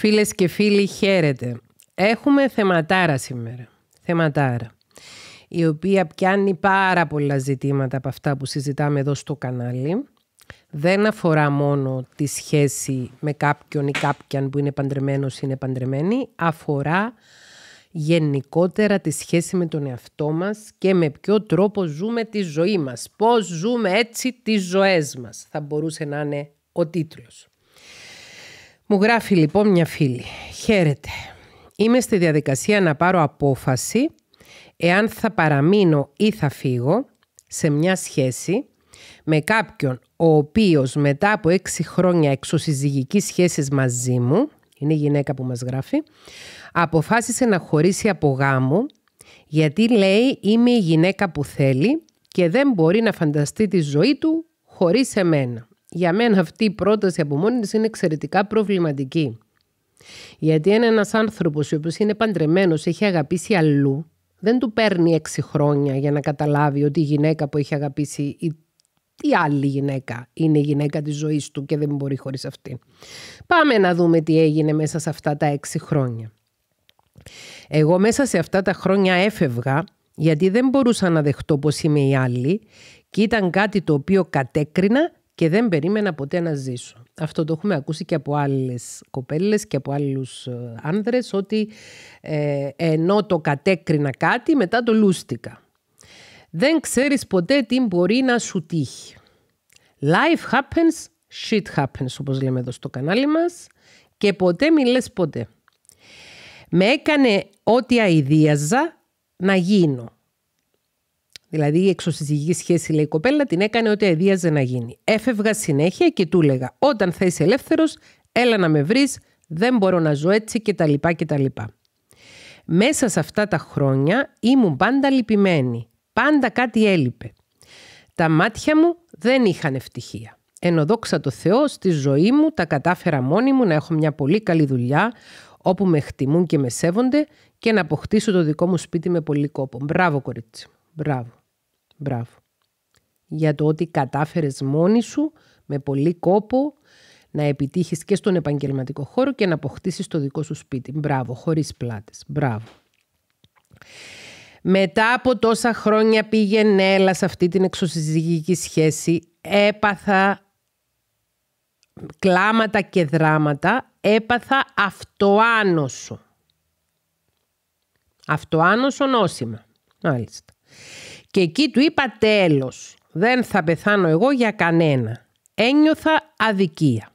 Φίλες και φίλοι, χαίρετε. Έχουμε θεματάρα σήμερα. Θεματάρα. Η οποία πιάνει πάρα πολλά ζητήματα από αυτά που συζητάμε εδώ στο κανάλι. Δεν αφορά μόνο τη σχέση με κάποιον ή κάποιαν που είναι παντρεμένος ή είναι παντρεμένη. Αφορά γενικότερα τη σχέση με τον εαυτό μας και με ποιο τρόπο ζούμε τη ζωή μας. Πώς ζούμε έτσι τις ζωές μας. Θα μπορούσε να είναι ο τίτλος. Μου γράφει λοιπόν μια φίλη. Χαίρετε. Είμαι στη διαδικασία να πάρω απόφαση εάν θα παραμείνω ή θα φύγω σε μια σχέση με κάποιον ο οποίος μετά από έξι χρόνια εξωσυζυγικής σχέσης μαζί μου, είναι η γυναίκα που μας γράφει, αποφάσισε να χωρίσει από γάμο γιατί λέει είμαι η γυναίκα που θέλει και δεν μπορεί να φανταστεί τη ζωή του χωρίς εμένα για μένα αυτή η πρόταση από μόνη της είναι εξαιρετικά προβληματική. Γιατί ένα ένας άνθρωπος ο οποίος είναι παντρεμένος, έχει αγαπήσει αλλού, δεν του παίρνει έξι χρόνια για να καταλάβει ότι η γυναίκα που έχει αγαπήσει ή η άλλη γυναίκα είναι η γυναίκα της ζωής του και δεν μπορεί χωρίς αυτή. Πάμε να δούμε τι έγινε μέσα σε αυτά τα έξι χρόνια. Εγώ μέσα σε αυτά τα χρόνια έφευγα γιατί δεν μπορούσα να δεχτώ πως είμαι η άλλη και ήταν κάτι το οποίο κατέκρινα και δεν περίμενα ποτέ να ζήσω. Αυτό το έχουμε ακούσει και από άλλες κοπέλες και από άλλους ε, άνδρες ότι ε, ενώ το κατέκρινα κάτι μετά το λούστηκα. Δεν ξέρεις ποτέ τι μπορεί να σου τύχει. Life happens, shit happens όπως λέμε εδώ στο κανάλι μας και ποτέ μιλές ποτέ. Με έκανε ό,τι αηδίαζα να γίνω. Δηλαδή η εξωσυζυγική σχέση, λέει η κοπέλα, την έκανε ό,τι αδίαζε να γίνει. Έφευγα συνέχεια και του έλεγα: Όταν θα είσαι ελεύθερος, έλα να με βρεις, δεν μπορώ να ζω έτσι κτλ. κτλ. Μέσα σε αυτά τα χρόνια ήμουν πάντα λυπημένη. Πάντα κάτι έλειπε. Τα μάτια μου δεν είχαν ευτυχία. Ενώ δόξα τω Θεώ, στη ζωή μου τα κατάφερα μόνη μου να έχω μια πολύ καλή δουλειά, όπου με χτιμούν και με σέβονται και να αποκτήσω το δικό μου σπίτι με πολύ κόπο. Μπράβο, κορίτσι. Μπράβο. Μπράβο. Για το ότι κατάφερες μόνη σου, με πολύ κόπο, να επιτύχεις και στον επαγγελματικό χώρο και να αποκτήσεις το δικό σου σπίτι. Μπράβο, χωρίς πλάτες. Μπράβο. Μετά από τόσα χρόνια πήγαινε έλα σε αυτή την εξωσυζυγική σχέση, έπαθα κλάματα και δράματα, έπαθα αυτοάνωσο. Αυτοάνωσο νόσημα. Μάλιστα. Και εκεί του είπα τέλος, δεν θα πεθάνω εγώ για κανένα. Ένιωθα αδικία.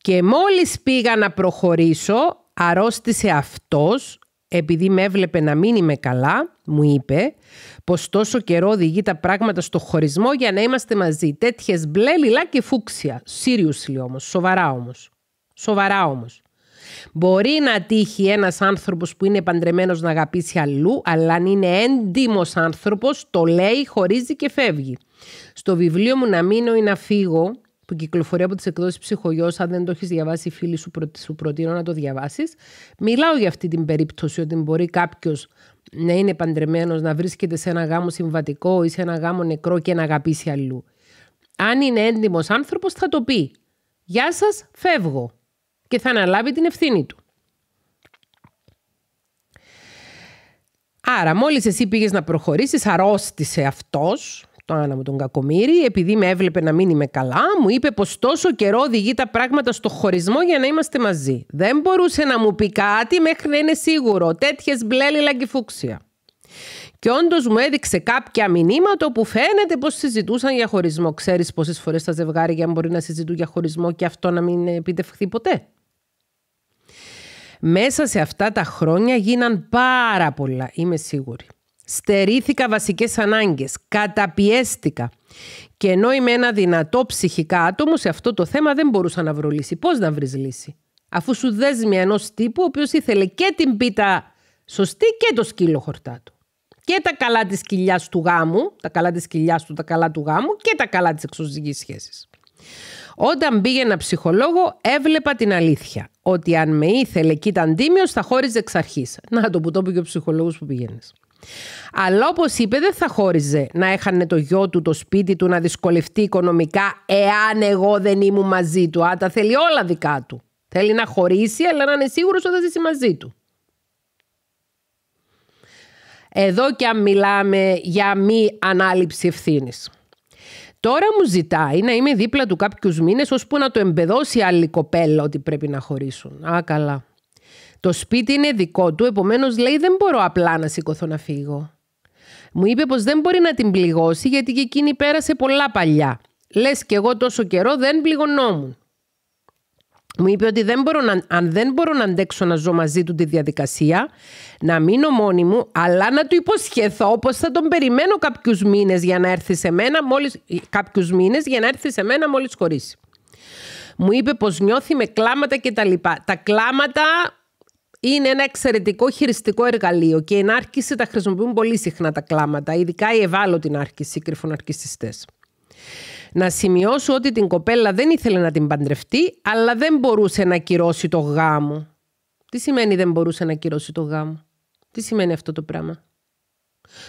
Και μόλις πήγα να προχωρήσω, αρρώστησε αυτός, επειδή με έβλεπε να μην είμαι καλά, μου είπε πως τόσο καιρό οδηγεί τα πράγματα στο χωρισμό για να είμαστε μαζί. Τέτοιες μπλε, λιλά και φούξια. Seriously όμως, σοβαρά όμως. Σοβαρά όμως. Μπορεί να τύχει ένας άνθρωπος που είναι παντρεμένος να αγαπήσει αλλού, αλλά αν είναι έντιμος άνθρωπος, το λέει, χωρίζει και φεύγει. Στο βιβλίο μου Να μείνω ή να φύγω, που κυκλοφορεί από τις εκδόσεις ψυχογειό. Αν δεν το έχεις διαβάσει, φίλοι σου, προ... σου προτείνω να το διαβάσεις. Μιλάω για αυτή την περίπτωση ότι μπορεί κάποιος να είναι παντρεμένος, να βρίσκεται σε ένα γάμο συμβατικό ή σε ένα γάμο νεκρό και να αγαπήσει αλλού. Αν είναι έντιμος άνθρωπος, θα το πει. Γεια σας, φεύγω και θα αναλάβει την ευθύνη του. Άρα, μόλις εσύ πήγες να προχωρήσεις, αρρώστησε αυτός, το άνα μου τον κακομύρι, επειδή με έβλεπε να μην είμαι καλά, μου είπε πως τόσο καιρό οδηγεί τα πράγματα στο χωρισμό για να είμαστε μαζί. Δεν μπορούσε να μου πει κάτι μέχρι να είναι σίγουρο. Τέτοιες μπλε λαγκιφούξια. Και όντως μου έδειξε κάποια μηνύματα που φαίνεται πως συζητούσαν για χωρισμό. Ξέρεις πόσες φορές τα ζευγάρια μπορεί να συζητούν για χωρισμό και αυτό να μην επιτευχθεί ποτέ. Μέσα σε αυτά τα χρόνια γίναν πάρα πολλά, είμαι σίγουρη. Στερήθηκα βασικές ανάγκες, καταπιέστηκα. Και ενώ είμαι ένα δυνατό ψυχικά άτομο, σε αυτό το θέμα δεν μπορούσα να βρω λύση. Πώς να βρεις λύση, αφού σου δέσμει ενός τύπου, ο οποίος ήθελε και την πίτα σωστή και το σκύλο χορτά του. Και τα καλά της κοιλιάς του γάμου, τα καλά της κοιλιάς του, τα καλά του γάμου και τα καλά της εξωζυγής σχέσης. Όταν πήγαινα ψυχολόγο, έβλεπα την αλήθεια. Ότι αν με ήθελε και ήταν τίμιος, θα χώριζε εξ αρχής. Να το που το και ο ψυχολόγος που πηγαίνει. Αλλά όπως είπε, δεν θα χώριζε να έχανε το γιο του, το σπίτι του, να δυσκολευτεί οικονομικά, εάν εγώ δεν ήμουν μαζί του. Α, τα θέλει όλα δικά του. Θέλει να χωρίσει, αλλά να είναι σίγουρος ότι θα ζήσει μαζί του. Εδώ και αν μιλάμε για μη ανάληψη ευθύνης. Τώρα μου ζητάει να είμαι δίπλα του κάποιους μήνες, ώσπου να το εμπεδώσει άλλη κοπέλα ότι πρέπει να χωρίσουν. Α, καλά. Το σπίτι είναι δικό του, επομένως λέει δεν μπορώ απλά να σηκωθώ να φύγω. Μου είπε πως δεν μπορεί να την πληγώσει γιατί και εκείνη πέρασε πολλά παλιά. Λες κι εγώ τόσο καιρό δεν πληγωνόμουν μου είπε ότι δεν μπορώ να, αν δεν μπορώ να αντέξω να ζω μαζί του τη διαδικασία, να μείνω μόνη μου, αλλά να του υποσχεθώ πω θα τον περιμένω κάποιους μήνες για να έρθει σε μένα, μόλις, κάποιους μήνες για να έρθει σε μένα μόλις χωρίσει. Μου είπε πως νιώθει με κλάματα κτλ. Τα, τα κλάματα είναι ένα εξαιρετικό χειριστικό εργαλείο και εν άρκηση τα χρησιμοποιούν πολύ συχνά τα κλάματα, ειδικά οι ευάλωτοι άρκηση, οι κρυφοναρκιστέ. Να σημειώσω ότι την κοπέλα δεν ήθελε να την παντρευτεί, αλλά δεν μπορούσε να ακυρώσει το γάμο. Τι σημαίνει δεν μπορούσε να ακυρώσει το γάμο. Τι σημαίνει αυτό το πράγμα.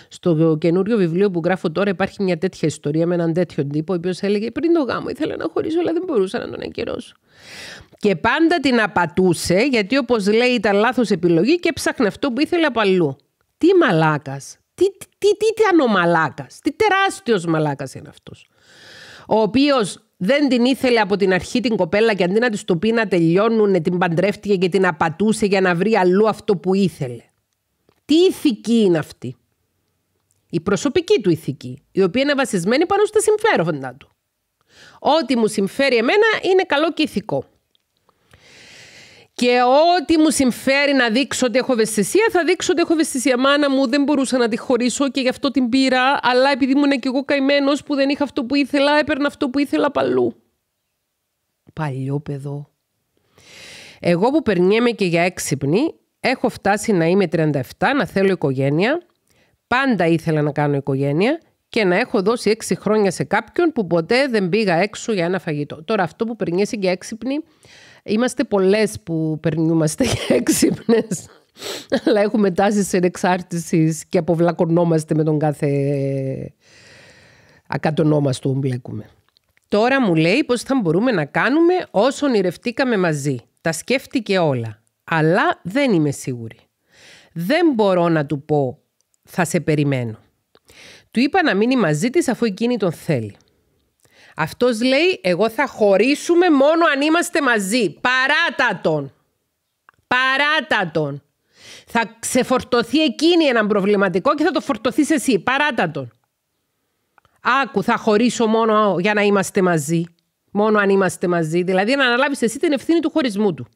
Στο καινούριο βιβλίο που γράφω τώρα υπάρχει μια τέτοια ιστορία με έναν τέτοιο τύπο, ο οποίος έλεγε πριν το γάμο ήθελα να χωρίσω, αλλά δεν μπορούσα να τον ακυρώσω. Και πάντα την απατούσε, γιατί όπως λέει ήταν λάθος επιλογή και ψάχνε αυτό που ήθελε από αλλού. Τι μαλάκας. Τι, τι, τι, τι ήταν μαλάκας. Τι τεράστιος μαλάκας είναι αυτός ο οποίος δεν την ήθελε από την αρχή την κοπέλα και αντί να της το πει να τελειώνουν, την παντρεύτηκε και την απατούσε για να βρει αλλού αυτό που ήθελε. Τι ηθική είναι αυτή. Η προσωπική του ηθική, η οποία είναι βασισμένη πάνω στα συμφέροντα του. Ό,τι μου συμφέρει εμένα είναι καλό και ηθικό. Και ό,τι μου συμφέρει να δείξω ότι έχω ευαισθησία, θα δείξω ότι έχω ευαισθησία. Μάνα μου δεν μπορούσα να τη χωρίσω και γι' αυτό την πήρα. Αλλά επειδή ήμουν και εγώ καημένος που δεν είχα αυτό που ήθελα, έπαιρνα αυτό που ήθελα παλού. Παλιό παιδό. Εγώ που περνιέμαι και για έξυπνη, έχω φτάσει να είμαι 37, να θέλω οικογένεια. Πάντα ήθελα να κάνω οικογένεια και να έχω δώσει 6 χρόνια σε κάποιον που ποτέ δεν πήγα έξω για ένα φαγητό. Τώρα αυτό που περνιέσαι και έξυπνη, Είμαστε πολλές που περνούμαστε για έξυπνες. Αλλά έχουμε τάσεις ενεξάρτησης και αποβλακωνόμαστε με τον κάθε ακατονόμαστο που μπλέκουμε. Τώρα μου λέει πως θα μπορούμε να κάνουμε όσο ονειρευτήκαμε μαζί. Τα σκέφτηκε όλα. Αλλά δεν είμαι σίγουρη. Δεν μπορώ να του πω «θα σε περιμένω». Του είπα να μείνει μαζί της αφού εκείνη τον θέλει. Αυτός λέει εγώ θα χωρίσουμε μόνο αν είμαστε μαζί. παράτατον, παράτατον. Θα ξεφορτωθεί εκείνη έναν προβληματικό και θα το φορτωθείς εσύ. παράτατον. Άκου θα χωρίσω μόνο για να είμαστε μαζί. Μόνο αν είμαστε μαζί. Δηλαδή να αναλάβεις εσύ την ευθύνη του χωρισμού του.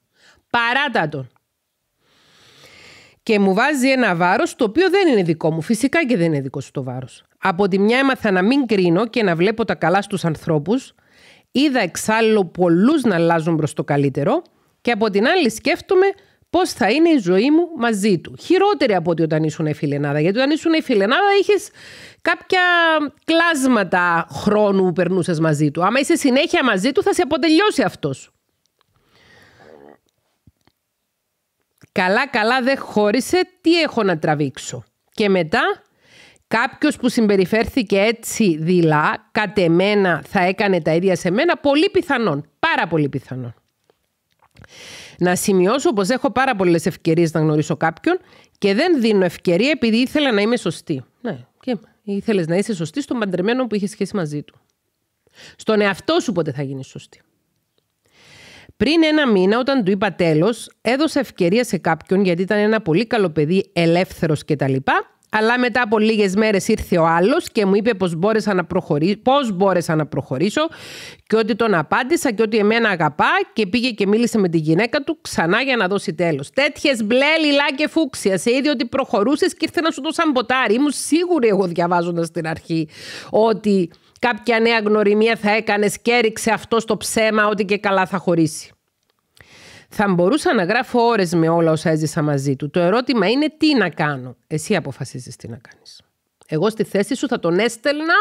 παράτατον και μου βάζει ένα βάρος το οποίο δεν είναι δικό μου. Φυσικά και δεν είναι δικό σου το βάρος. Από τη μια έμαθα να μην κρίνω και να βλέπω τα καλά στους ανθρώπους. Είδα εξάλλου πολλούς να αλλάζουν προς το καλύτερο. Και από την άλλη σκέφτομαι πώς θα είναι η ζωή μου μαζί του. Χειρότερη από ότι όταν ήσουν η ε, φιλενάδα. Γιατί όταν ήσουν ε, φιλενάδα είχες κάποια κλάσματα χρόνου που περνούσες μαζί του. Άμα είσαι συνέχεια μαζί του, θα σε αποτελειώσει αυτός. Καλά καλά δεν χώρισε, τι έχω να τραβήξω. Και μετά κάποιος που συμπεριφέρθηκε έτσι δειλά, κατεμένα, θα έκανε τα ίδια σε μένα, πολύ πιθανόν, πάρα πολύ πιθανόν. Να σημειώσω πως έχω πάρα πολλές ευκαιρίες να γνωρίσω κάποιον και δεν δίνω ευκαιρία επειδή ήθελα να είμαι σωστή. Ναι, και ήθελες να είσαι σωστή στον παντρεμένο που είχες σχέση μαζί του. Στον εαυτό σου πότε θα γίνεις σωστή. Πριν ένα μήνα, όταν του είπα τέλος, έδωσε ευκαιρία σε κάποιον γιατί ήταν ένα πολύ καλό παιδί, ελεύθερος κτλ. Αλλά μετά από λίγες μέρες ήρθε ο άλλος και μου είπε πώ μπόρεσα, να προχωρήσω, πώς μπόρεσα να προχωρήσω και ότι τον απάντησα και ότι εμένα αγαπά και πήγε και μίλησε με τη γυναίκα του ξανά για να δώσει τέλος. Τέτοιες μπλε λιλά και φούξια. Σε είδε ότι προχωρούσες και ήρθε να σου το σαμποτάρι. Ήμουν σίγουρη εγώ διαβάζοντας την αρχή ότι κάποια νέα γνωριμία θα έκανες και έριξε αυτό στο ψέμα ότι και καλά θα χωρίσει. Θα μπορούσα να γράφω ώρες με όλα όσα έζησα μαζί του. Το ερώτημα είναι τι να κάνω. Εσύ αποφασίζεις τι να κάνεις. Εγώ στη θέση σου θα τον έστελνα,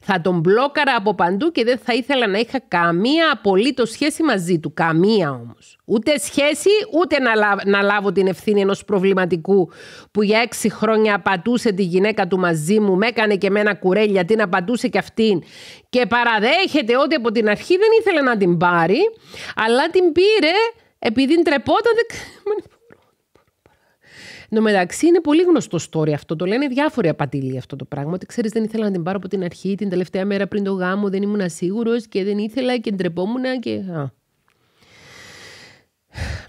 θα τον μπλόκαρα από παντού και δεν θα ήθελα να είχα καμία απολύτως σχέση μαζί του. Καμία όμως. Ούτε σχέση, ούτε να, να λάβω την ευθύνη ενός προβληματικού που για έξι χρόνια πατούσε τη γυναίκα του μαζί μου, με έκανε και μένα κουρέλια, την απατούσε και αυτήν. Και παραδέχεται ότι από την αρχή δεν ήθελε να την πάρει, αλλά την πήρε επειδή ντρεπόταν. Δεν... Εν τω μεταξύ είναι πολύ γνωστό story αυτό. Το λένε διάφοροι απατηλοί αυτό το πράγμα. Ότι ξέρεις, δεν ήθελα να την πάρω από την αρχή, την τελευταία μέρα πριν το γάμο, δεν ήμουν σίγουρος και δεν ήθελα και ντρεπόμουν και. Α.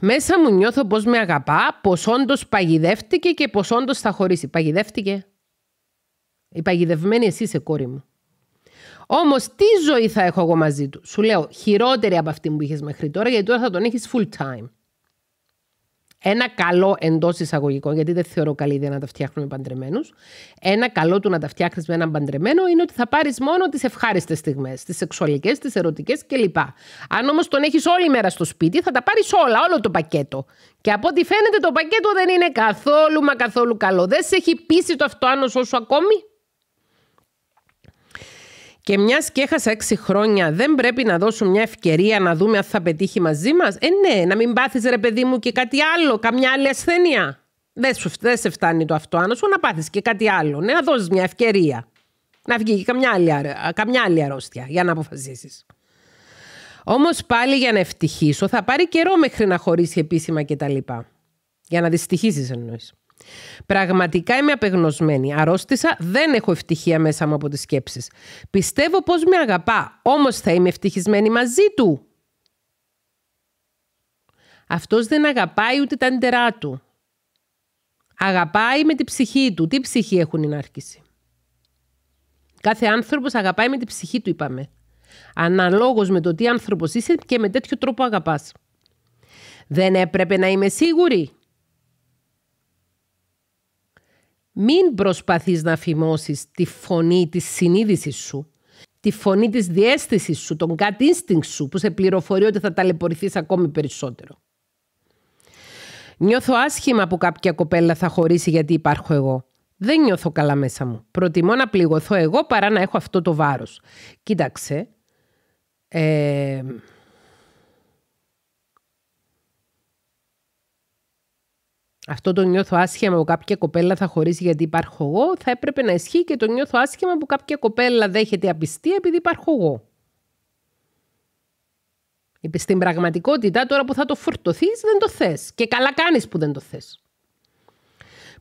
Μέσα μου νιώθω πώ με αγαπά, πώ όντως παγιδεύτηκε και πώ όντως θα χωρίσει. Παγιδεύτηκε. Η παγιδευμένη εσύ είσαι κόρη μου. Όμως, τι ζωή θα έχω εγώ μαζί του. Σου λέω χειρότερη από αυτή που είχες μέχρι τώρα, γιατί τώρα θα τον έχεις full time. Ένα καλό εντός εισαγωγικών, γιατί δεν θεωρώ καλή ιδέα να τα φτιάχνουμε παντρεμένους. Ένα καλό του να τα φτιάχνεις με έναν παντρεμένο είναι ότι θα πάρεις μόνο τις ευχάριστες στιγμές, τις σεξουαλικές, τις ερωτικές κλπ. Αν όμως τον έχεις όλη μέρα στο σπίτι, θα τα πάρεις όλα, όλο το πακέτο. Και από ό,τι φαίνεται, το πακέτο δεν είναι καθόλου μα καθόλου καλό. Δεν σε έχει πείσει το αυτοάνωσο σου ακόμη. Και μιας και έχασα έξι χρόνια, δεν πρέπει να δώσω μια ευκαιρία να δούμε αν θα πετύχει μαζί μας. Ε, ναι, να μην πάθεις ρε παιδί μου και κάτι άλλο, καμιά άλλη ασθένεια. Δεν, σου, δεν σε φτάνει το αυτό άνω σου να πάθεις και κάτι άλλο. Ναι, να δώσεις μια ευκαιρία. Να βγει και καμιά άλλη, καμιά άλλη αρρώστια για να αποφασίσεις. Όμως πάλι για να ευτυχήσω θα πάρει καιρό μέχρι να χωρίσει επίσημα κτλ. Για να δυστυχήσεις εννοείς. Πραγματικά είμαι απεγνωσμένη. Αρρώστησα, δεν έχω ευτυχία μέσα μου από τις σκέψεις. Πιστεύω πως με αγαπά, όμως θα είμαι ευτυχισμένη μαζί του. Αυτός δεν αγαπάει ούτε τα ντερά του. Αγαπάει με την ψυχή του. Τι ψυχή έχουν οι νάρκηση. Κάθε άνθρωπος αγαπάει με την ψυχή του, είπαμε. Αναλόγως με το τι άνθρωπος είσαι και με τέτοιο τρόπο αγαπάς. Δεν έπρεπε να είμαι σίγουρη Μην προσπαθείς να φημώσεις τη φωνή της συνείδησης σου, τη φωνή της διέστησης σου, τον gut instinct σου που σε πληροφορεί ότι θα ταλαιπωρηθείς ακόμη περισσότερο. Νιώθω άσχημα που κάποια κοπέλα θα χωρίσει γιατί υπάρχω εγώ. Δεν νιώθω καλά μέσα μου. Προτιμώ να πληγωθώ εγώ παρά να έχω αυτό το βάρος. Κοίταξε, ε, αυτό το νιώθω άσχημα που κάποια κοπέλα θα χωρίσει γιατί υπάρχω εγώ, θα έπρεπε να ισχύει και το νιώθω άσχημα που κάποια κοπέλα δέχεται απιστία επειδή υπάρχω εγώ. Στην πραγματικότητα, τώρα που θα το φορτωθείς, δεν το θες. Και καλά κάνεις που δεν το θες.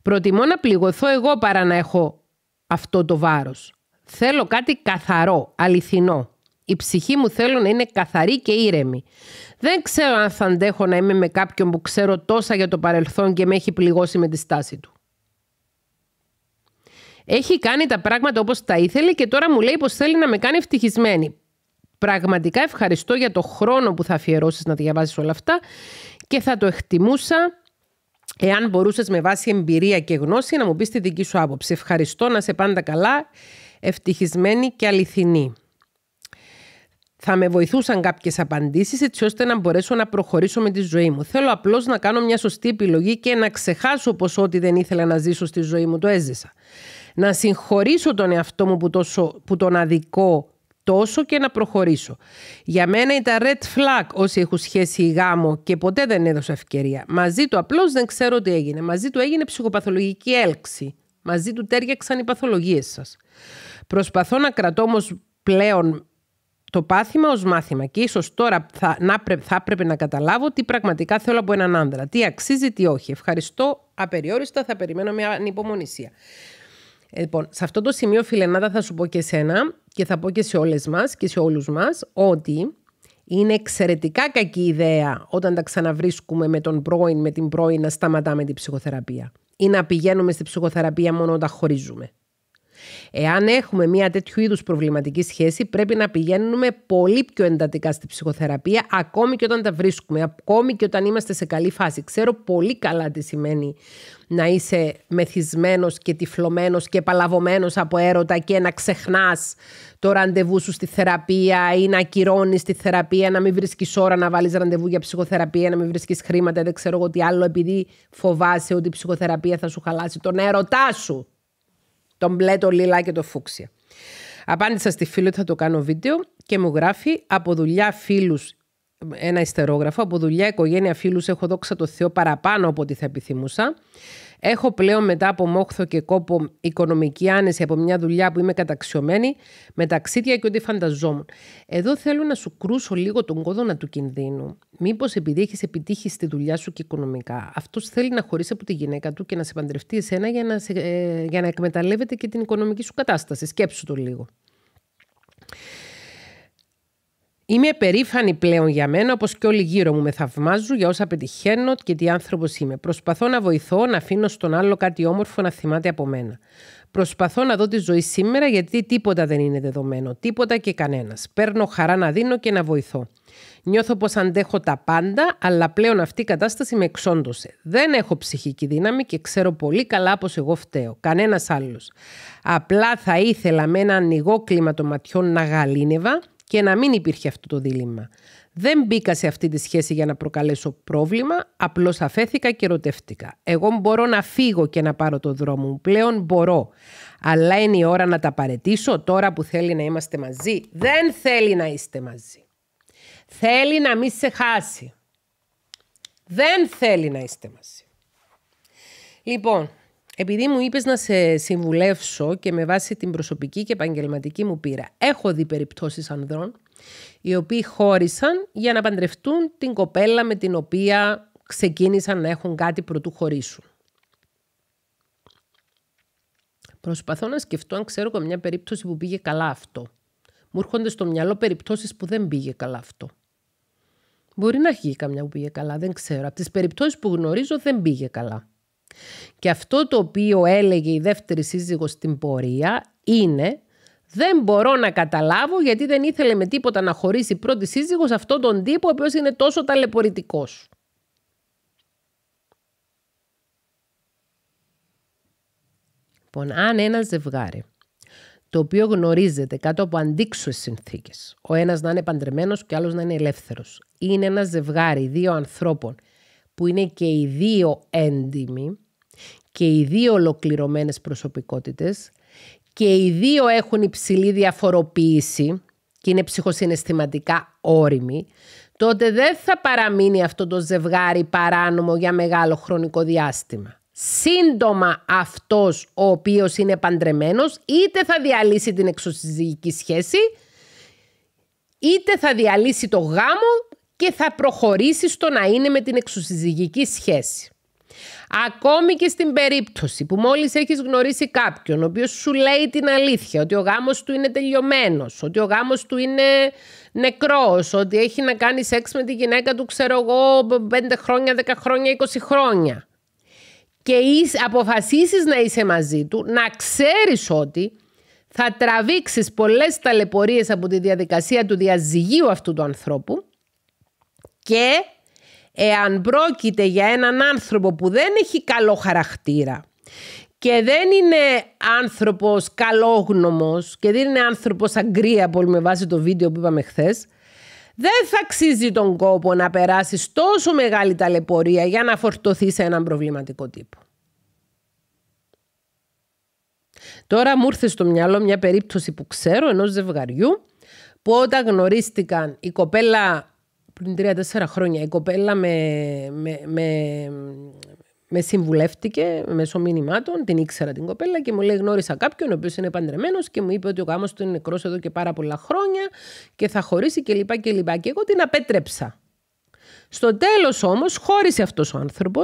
Προτιμώ να πληγωθώ εγώ παρά να έχω αυτό το βάρος. Θέλω κάτι καθαρό, αληθινό. Η ψυχή μου θέλω να είναι καθαρή και ήρεμη. Δεν ξέρω αν θα αντέχω να είμαι με κάποιον που ξέρω τόσα για το παρελθόν και με έχει πληγώσει με τη στάση του. Έχει κάνει τα πράγματα όπως τα ήθελε και τώρα μου λέει πως θέλει να με κάνει ευτυχισμένη. Πραγματικά ευχαριστώ για το χρόνο που θα αφιερώσεις να διαβάσεις όλα αυτά και θα το εκτιμούσα εάν μπορούσες με βάση εμπειρία και γνώση να μου πεις τη δική σου άποψη. Ευχαριστώ να σε πάντα καλά, ευτυχισμένη και αληθινή θα με βοηθούσαν κάποιες απαντήσεις έτσι ώστε να μπορέσω να προχωρήσω με τη ζωή μου. Θέλω απλώς να κάνω μια σωστή επιλογή και να ξεχάσω πως ό,τι δεν ήθελα να ζήσω στη ζωή μου το έζησα. Να συγχωρήσω τον εαυτό μου που, τόσο, που τον αδικό τόσο και να προχωρήσω. Για μένα ήταν red flag όσοι έχουν σχέση γάμο και ποτέ δεν έδωσα ευκαιρία. Μαζί του απλώς δεν ξέρω τι έγινε. Μαζί του έγινε ψυχοπαθολογική έλξη. Μαζί του τέριαξαν οι παθολογίες σας. Προσπαθώ να κρατώ όμως πλέον το πάθημα ως μάθημα και ίσως τώρα θα, να, θα πρέπει να καταλάβω τι πραγματικά θέλω από έναν άντρα, τι αξίζει, τι όχι. Ευχαριστώ απεριόριστα, θα περιμένω μια ανυπομονησία. λοιπόν, σε αυτό το σημείο φιλενάδα θα σου πω και σένα και θα πω και σε όλες μας και σε όλους μας ότι είναι εξαιρετικά κακή ιδέα όταν τα ξαναβρίσκουμε με τον πρώην, με την πρώην να σταματάμε την ψυχοθεραπεία ή να πηγαίνουμε στη ψυχοθεραπεία μόνο όταν χωρίζουμε. Εάν έχουμε μια τέτοιου είδους προβληματική σχέση, πρέπει να πηγαίνουμε πολύ πιο εντατικά στη ψυχοθεραπεία, ακόμη και όταν τα βρίσκουμε, ακόμη και όταν είμαστε σε καλή φάση. Ξέρω πολύ καλά τι σημαίνει να είσαι μεθυσμένος και τυφλωμένος και παλαβωμένος από έρωτα και να ξεχνάς το ραντεβού σου στη θεραπεία ή να ακυρώνεις τη θεραπεία, να μην βρίσκεις ώρα να βάλεις ραντεβού για ψυχοθεραπεία, να μην βρίσκεις χρήματα, δεν ξέρω εγώ τι άλλο, επειδή φοβάσαι ότι η ψυχοθεραπεία θα σου χαλάσει τον έρωτά σου. Το μπλε, το λίλα και το φούξια. Απάντησα στη φίλη ότι θα το κάνω βίντεο και μου γράφει από δουλειά φίλους ένα ιστερόγραφο. Από δουλειά, οικογένεια, φίλους έχω δόξα το Θεό παραπάνω από ό,τι θα επιθυμούσα. Έχω πλέον μετά από μόχθο και κόπο οικονομική άνεση από μια δουλειά που είμαι καταξιωμένη με ταξίδια και ό,τι φανταζόμουν. Εδώ θέλω να σου κρούσω λίγο τον κόδωνα του κινδύνου. Μήπως επειδή έχεις επιτύχει στη δουλειά σου και οικονομικά, αυτός θέλει να χωρίσει από τη γυναίκα του και να σε παντρευτεί εσένα για να, σε, ε, για να εκμεταλλεύεται και την οικονομική σου κατάσταση. Σκέψου το λίγο. Είμαι περήφανη πλέον για μένα, όπως και όλοι γύρω μου με θαυμάζουν για όσα πετυχαίνω και τι άνθρωπος είμαι. Προσπαθώ να βοηθώ, να αφήνω στον άλλο κάτι όμορφο να θυμάται από μένα. Προσπαθώ να δω τη ζωή σήμερα γιατί τίποτα δεν είναι δεδομένο. Τίποτα και κανένας. Παίρνω χαρά να δίνω και να βοηθώ. Νιώθω πως αντέχω τα πάντα, αλλά πλέον αυτή η κατάσταση με εξόντωσε. Δεν έχω ψυχική δύναμη και ξέρω πολύ καλά πως εγώ φταίω. Κανένας άλλος. Απλά θα ήθελα με ένα ανοιγό κλίμα των ματιών να γαλήνευα και να μην υπήρχε αυτό το διλήμμα. Δεν μπήκα σε αυτή τη σχέση για να προκαλέσω πρόβλημα, απλώς αφέθηκα και ρωτεύτηκα. Εγώ μπορώ να φύγω και να πάρω το δρόμο μου. Πλέον μπορώ. Αλλά είναι η ώρα να τα παρετήσω τώρα που θέλει να είμαστε μαζί. Δεν θέλει να είστε μαζί. Θέλει να μην σε χάσει. Δεν θέλει να είστε μαζί. Λοιπόν, επειδή μου είπες να σε συμβουλεύσω και με βάση την προσωπική και επαγγελματική μου πείρα, έχω δει περιπτώσεις ανδρών οι οποίοι χώρισαν για να παντρευτούν την κοπέλα με την οποία ξεκίνησαν να έχουν κάτι πρωτού χωρίσουν. Προσπαθώ να σκεφτώ αν ξέρω καμιά περίπτωση που πήγε καλά αυτό. Μου έρχονται στο μυαλό περιπτώσεις που δεν πήγε καλά αυτό. Μπορεί να έχει καμιά που πήγε καλά, δεν ξέρω. Από τις περιπτώσεις που γνωρίζω δεν πήγε καλά. Και αυτό το οποίο έλεγε η δεύτερη σύζυγος στην πορεία είναι δεν μπορώ να καταλάβω γιατί δεν ήθελε με τίποτα να χωρίσει η πρώτη σύζυγος αυτόν τον τύπο ο οποίος είναι τόσο ταλαιπωρητικός. Λοιπόν, αν ένα ζευγάρι το οποίο γνωρίζεται κάτω από αντίξουες συνθήκες, ο ένας να είναι παντρεμένος και ο άλλος να είναι ελεύθερος, είναι ένα ζευγάρι δύο ανθρώπων που είναι και οι δύο έντιμοι, και οι δύο ολοκληρωμένες προσωπικότητες και οι δύο έχουν υψηλή διαφοροποίηση και είναι ψυχοσυναισθηματικά όριμοι, τότε δεν θα παραμείνει αυτό το ζευγάρι παράνομο για μεγάλο χρονικό διάστημα. Σύντομα αυτός ο οποίος είναι παντρεμένος είτε θα διαλύσει την εξωσυζυγική σχέση είτε θα διαλύσει το γάμο και θα προχωρήσει στο να είναι με την εξωσυζυγική σχέση. Ακόμη και στην περίπτωση που μόλις έχεις γνωρίσει κάποιον ο οποίος σου λέει την αλήθεια ότι ο γάμος του είναι τελειωμένος, ότι ο γάμος του είναι νεκρός, ότι έχει να κάνει σεξ με τη γυναίκα του ξέρω εγώ 5 χρόνια, 10 χρόνια, 20 χρόνια και αποφασίσεις να είσαι μαζί του, να ξέρεις ότι θα τραβήξεις πολλές ταλαιπωρίες από τη διαδικασία του διαζυγίου αυτού του ανθρώπου και εάν πρόκειται για έναν άνθρωπο που δεν έχει καλό χαρακτήρα και δεν είναι άνθρωπος καλόγνωμος και δεν είναι άνθρωπος που με βάση το βίντεο που είπαμε χθες. Δεν θα αξίζει τον κόπο να περάσεις τόσο μεγάλη ταλαιπωρία για να φορτωθείς σε έναν προβληματικό τύπο. Τώρα μου ήρθε στο μυαλό μια περίπτωση που ξέρω ενός ζευγαριού που όταν γνωρίστηκαν η κοπέλα πριν τρία-τέσσερα χρόνια η κοπέλα με, με, με, με συμβουλεύτηκε μέσω μηνυμάτων, την ήξερα την κοπέλα και μου λέει γνώρισα κάποιον ο οποίος είναι παντρεμένος και μου είπε ότι ο γάμος του είναι νεκρός εδώ και πάρα πολλά χρόνια και θα χωρίσει κλπ. Και, και, και εγώ την απέτρεψα. Στο τέλος, όμως, χώρισε αυτός ο άνθρωπος,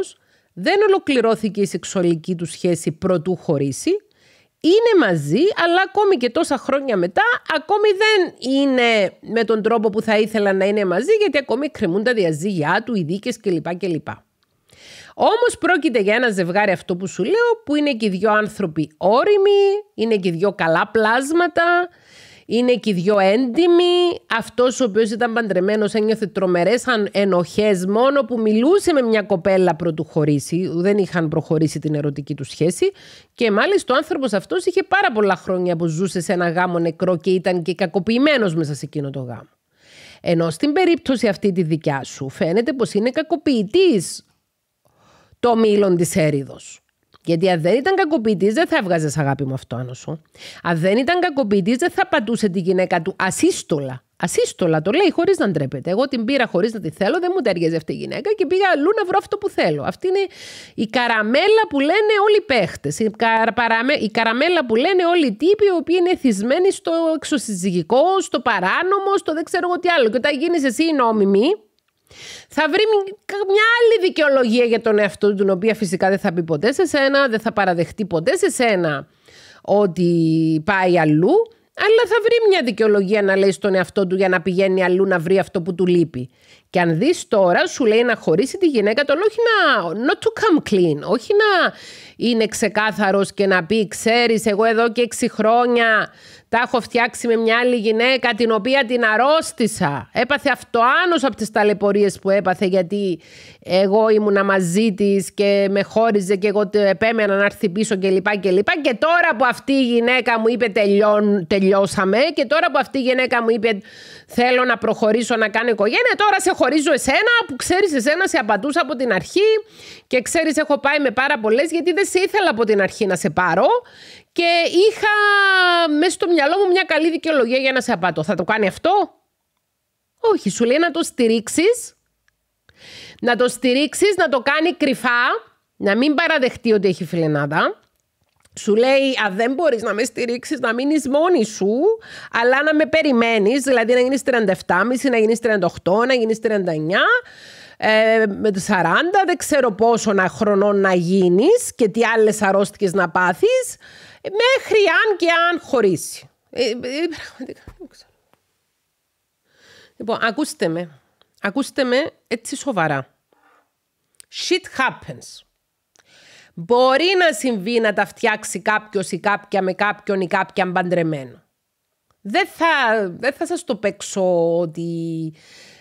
δεν ολοκληρώθηκε η σεξουαλική του σχέση προτού χωρίσει είναι μαζί, αλλά ακόμη και τόσα χρόνια μετά, ακόμη δεν είναι με τον τρόπο που θα ήθελα να είναι μαζί, γιατί ακόμη κρεμούν τα διαζύγια του, οι δίκες κλπ. κλπ. Όμως πρόκειται για ένα ζευγάρι αυτό που σου λέω, που είναι και οι δύο άνθρωποι όριμοι, είναι και δύο καλά πλάσματα, είναι και οι δυο έντιμοι. Αυτός ο οποίος ήταν παντρεμένος ένιωθε τρομερές ενοχές μόνο που μιλούσε με μια κοπέλα πρωτού χωρίσει. Δεν είχαν προχωρήσει την ερωτική του σχέση. Και μάλιστα ο άνθρωπος αυτός είχε πάρα πολλά χρόνια που ζούσε σε ένα γάμο νεκρό και ήταν και κακοποιημένος μέσα σε εκείνο το γάμο. Ενώ στην περίπτωση αυτή τη δικιά σου φαίνεται πως είναι κακοποιητής το μήλον της έριδο. Γιατί αν δεν ήταν κακοποιητής, δεν θα έβγαζες αγάπη μου αυτό άνω σου. Αν δεν ήταν κακοποιητής, δεν θα πατούσε τη γυναίκα του ασύστολα. Ασύστολα το λέει χωρίς να ντρέπεται. Εγώ την πήρα χωρίς να τη θέλω, δεν μου ταιριάζει αυτή η γυναίκα και πήγα αλλού να βρω αυτό που θέλω. Αυτή είναι η καραμέλα που λένε όλοι οι παίχτες. Η, καρα... η καραμέλα που λένε όλοι οι τύποι οι οποίοι είναι θυσμένοι στο εξωσυζυγικό, στο παράνομο, στο δεν ξέρω εγώ τι άλλο. Και όταν γίνεις εσύ η νόμιμη, θα βρει μια άλλη δικαιολογία για τον εαυτό του, την οποία φυσικά δεν θα πει ποτέ σε σένα, δεν θα παραδεχτεί ποτέ σε σένα ότι πάει αλλού, αλλά θα βρει μια δικαιολογία να λέει στον εαυτό του για να πηγαίνει αλλού να βρει αυτό που του λείπει. Και αν δεις τώρα, σου λέει να χωρίσει τη γυναίκα τον, όχι να not to come clean, όχι να είναι ξεκάθαρος και να πει, ξέρεις, εγώ εδώ και 6 χρόνια τα έχω φτιάξει με μια άλλη γυναίκα την οποία την αρρώστησα. Έπαθε αυτοάνος από τις ταλαιπωρίες που έπαθε γιατί εγώ ήμουνα μαζί της και με χώριζε και εγώ επέμενα να έρθει πίσω κλπ. Και, και, και τώρα που αυτή η γυναίκα μου είπε τελειώσαμε και τώρα που αυτή η γυναίκα μου είπε θέλω να προχωρήσω να κάνω οικογένεια τώρα σε χωρίζω εσένα που ξέρεις εσένα σε απαντούσα από την αρχή και ξέρεις έχω πάει με πάρα πολλές γιατί δεν σε ήθελα από την αρχή να σε πάρω και είχα μέσα στο μυαλό μου μια καλή δικαιολογία για να σε απατώ. Θα το κάνει αυτό? Όχι, σου λέει να το στηρίξεις. Να το στηρίξεις, να το κάνει κρυφά, να μην παραδεχτεί ότι έχει φιλενάδα. Σου λέει, α, δεν μπορείς να με στηρίξεις, να μείνεις μόνη σου, αλλά να με περιμένεις, δηλαδή να γίνεις 37,5, να γίνεις 38, να γίνεις 39, ε, Με 40, δεν ξέρω πόσο να χρονών να γίνεις και τι άλλες αρρώστικες να πάθεις. Μέχρι αν και αν χωρίσει. Ε, ε, λοιπόν, ακούστε με. Ακούστε με έτσι σοβαρά. Shit happens. Μπορεί να συμβεί να τα φτιάξει κάποιος ή κάποια με κάποιον ή κάποια παντρεμένο. Δεν θα, δεν θα σας το παίξω ότι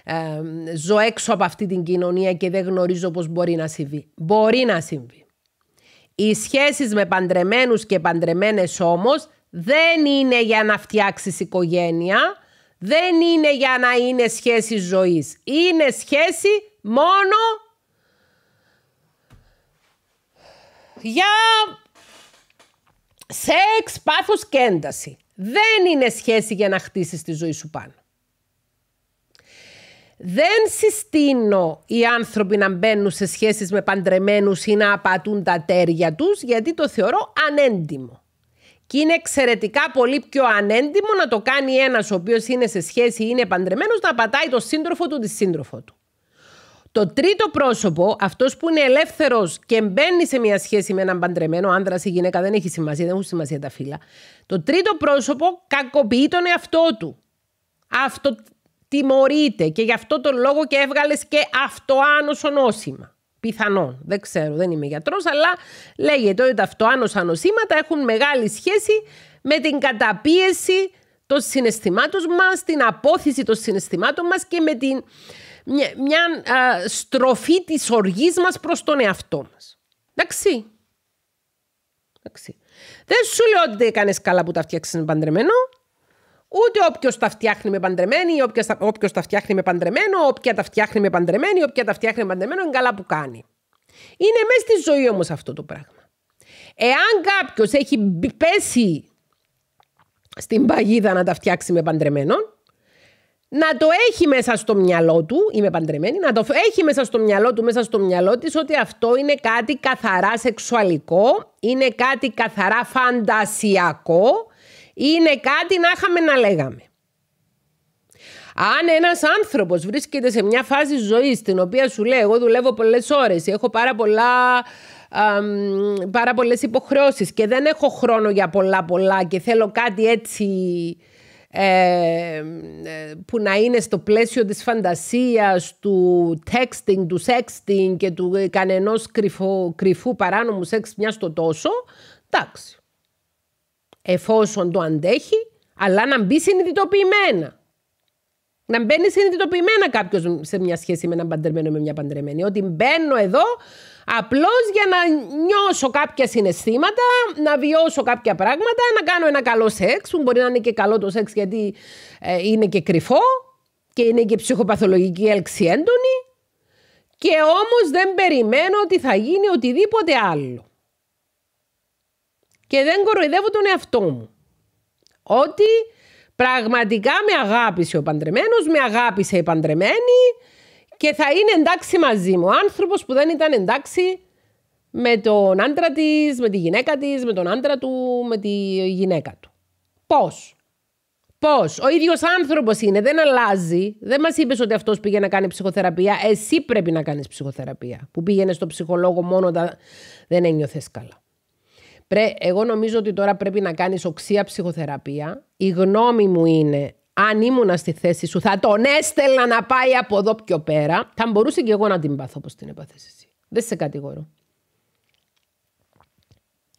ε, ζω έξω από αυτή την κοινωνία και δεν γνωρίζω πώς μπορεί να συμβεί. Μπορεί να συμβεί. Οι σχέσεις με παντρεμένους και παντρεμένες όμως δεν είναι για να φτιάξεις οικογένεια, δεν είναι για να είναι σχέση ζωής. Είναι σχέση μόνο για σεξ, πάθος και ένταση. Δεν είναι σχέση για να χτίσεις τη ζωή σου πάνω. Δεν συστήνω οι άνθρωποι να μπαίνουν σε σχέσεις με παντρεμένους ή να απατούν τα τέρια τους γιατί το θεωρώ ανέντιμο. Και είναι εξαιρετικά πολύ πιο ανέντιμο να το κάνει ένας ο οποίος είναι σε σχέση ή είναι παντρεμένος να πατάει το σύντροφο του τη σύντροφο του. Το τρίτο πρόσωπο, αυτός που είναι ελεύθερος και μπαίνει σε μια σχέση με έναν παντρεμένο, άνδρας ή γυναίκα, δεν έχει σημασία, δεν έχουν σημασία τα φύλλα. Το τρίτο πρόσωπο κακοποιεί τον εαυτό του. Αυτό τιμωρείται και γι' αυτό τον λόγο και έβγαλες και αυτοάνωσο νόσημα. Πιθανόν, δεν ξέρω, δεν είμαι γιατρός, αλλά λέγεται ότι τα αυτοάνωσα νοσήματα έχουν μεγάλη σχέση με την καταπίεση των συναισθημάτων μας, την απόθυση των συναισθημάτων μας και με την, μια, μια στροφή της οργής μας προς τον εαυτό μας. Εντάξει. Εντάξει. Δεν σου λέω ότι δεν έκανες καλά που τα φτιάξεις παντρεμένο. Ούτε όποιος τα φτιάχνει με παντρεμένη, όποιος τα φτιάχνει με παντρεμένο, όποια τα φτιάχνει με παντρεμένη, όποια τα φτιάχνει με παντρεμένο, είναι καλά που κάνει. Είναι μέσα στη ζωή όμως αυτό το πράγμα. Εάν κάποιος έχει πέσει στην παγίδα να τα φτιάξει με παντρεμένο, να το έχει μέσα στο μυαλό του, είμαι παντρεμένη, να το έχει μέσα στο μυαλό του, μέσα στο μυαλό της ότι αυτό είναι κάτι καθαρά σεξουαλικό, είναι κάτι καθαρά φαντασιακό, είναι κάτι να είχαμε να λέγαμε. Αν ένας άνθρωπος βρίσκεται σε μια φάση ζωής στην οποία σου λέει: Εγώ δουλεύω πολλές ώρες, έχω πάρα πολλά. υποχρεώσει πολλές υποχρεώσεις και δεν έχω χρόνο για πολλά πολλά και θέλω κάτι έτσι ε, ε, που να είναι στο πλαίσιο της φαντασίας, του texting, του sexting και του κανενός κρυφού, κρυφού παράνομου σεξ μιας στο τόσο, εντάξει εφόσον το αντέχει, αλλά να μπει συνειδητοποιημένα. Να μπαίνει συνειδητοποιημένα κάποιος σε μια σχέση με έναν παντρεμένο με μια παντρεμένη. Ότι μπαίνω εδώ απλώς για να νιώσω κάποια συναισθήματα, να βιώσω κάποια πράγματα, να κάνω ένα καλό σεξ, που μπορεί να είναι και καλό το σεξ γιατί ε, είναι και κρυφό και είναι και ψυχοπαθολογική έλξη έντονη. Και όμως δεν περιμένω ότι θα γίνει οτιδήποτε άλλο και δεν κοροϊδεύω τον εαυτό μου. Ότι πραγματικά με αγάπησε ο παντρεμένος, με αγάπησε η παντρεμένη και θα είναι εντάξει μαζί μου. Ο άνθρωπος που δεν ήταν εντάξει με τον άντρα της, με τη γυναίκα της, με τον άντρα του, με τη γυναίκα του. Πώς. Πώς. Ο ίδιος άνθρωπος είναι, δεν αλλάζει. Δεν μας είπες ότι αυτός πήγε να κάνει ψυχοθεραπεία. Εσύ πρέπει να κάνεις ψυχοθεραπεία. Που πήγαινες στο ψυχολόγο μόνο όταν δεν ένιωθες καλά. Πρέ, εγώ νομίζω ότι τώρα πρέπει να κάνεις οξία ψυχοθεραπεία. Η γνώμη μου είναι, αν ήμουνα στη θέση σου, θα τον έστελνα να πάει από εδώ πιο πέρα. Θα μπορούσε και εγώ να την πάθω όπως την έπαθες εσύ. Δεν σε κατηγορώ.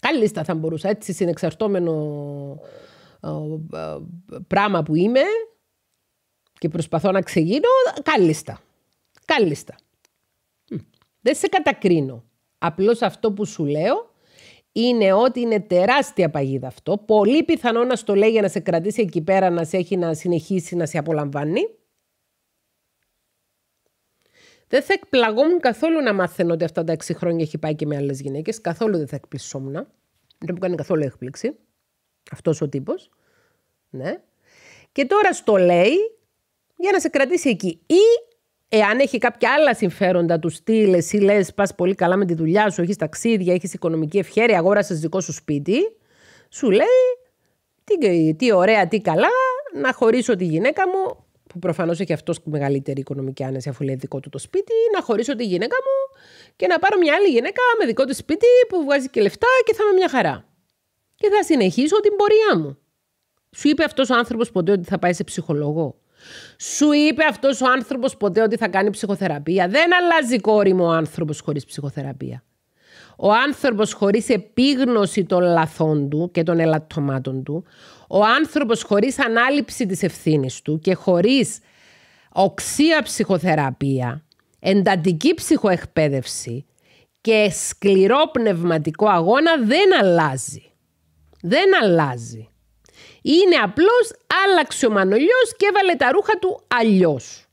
Καλή θα μπορούσα. Έτσι, συνεξαρτώμενο πράγμα που είμαι και προσπαθώ να ξεγίνω, καλή λίστα. Δεν σε κατακρίνω. Απλώς αυτό που σου λέω είναι ότι είναι τεράστια παγίδα αυτό. Πολύ πιθανό να στο λέει για να σε κρατήσει εκεί πέρα, να σε έχει να συνεχίσει να σε απολαμβάνει. Δεν θα εκπλαγόμουν καθόλου να μάθαινε ότι αυτά τα 6 χρόνια έχει πάει και με άλλες γυναίκες. Καθόλου δεν θα εκπλησόμουν. Δεν μου κάνει καθόλου έκπληξη. Αυτός ο τύπος. Ναι. Και τώρα στο λέει για να σε κρατήσει εκεί. Ή Εάν έχει κάποια άλλα συμφέροντα τους στυλ, εσύ λες, πας πολύ καλά με τη δουλειά σου, έχεις ταξίδια, έχεις οικονομική ευχαίρεια, αγόρασε δικό σου σπίτι, σου λέει τι, ωραία, τι καλά, να χωρίσω τη γυναίκα μου, που προφανώς έχει αυτός μεγαλύτερη οικονομική άνεση, αφού λέει δικό του το σπίτι, να χωρίσω τη γυναίκα μου και να πάρω μια άλλη γυναίκα με δικό του σπίτι που βγάζει και λεφτά και θα είμαι μια χαρά. Και θα συνεχίσω την πορεία μου. Σου είπε αυτός ο άνθρωπος ποτέ ότι θα πάει σε ψυχολόγο. Σου είπε αυτός ο άνθρωπος ποτέ ότι θα κάνει ψυχοθεραπεία. Δεν αλλάζει κόρη μου ο άνθρωπος χωρίς ψυχοθεραπεία. Ο άνθρωπος χωρίς επίγνωση των λαθών του και των ελαττωμάτων του, ο άνθρωπος χωρίς ανάληψη της ευθύνης του και χωρίς οξία ψυχοθεραπεία, εντατική ψυχοεκπαίδευση και σκληρό πνευματικό αγώνα δεν αλλάζει. Δεν αλλάζει. Είναι απλώς άλλαξε ο Μανολιός και έβαλε τα ρούχα του αλλιώς.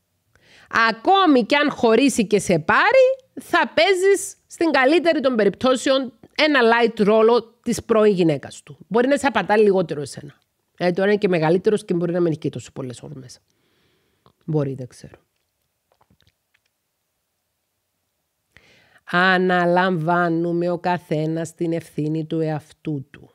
Ακόμη και αν χωρίσει και σε πάρει, θα παίζεις στην καλύτερη των περιπτώσεων ένα light ρόλο της πρώην γυναίκας του. Μπορεί να σε απατάει λιγότερο εσένα. Ε, τώρα είναι και μεγαλύτερος και μπορεί να μην έχει και τόσο πολλές όρμες. Μπορεί, δεν ξέρω. Αναλαμβάνουμε ο καθένας την ευθύνη του εαυτού του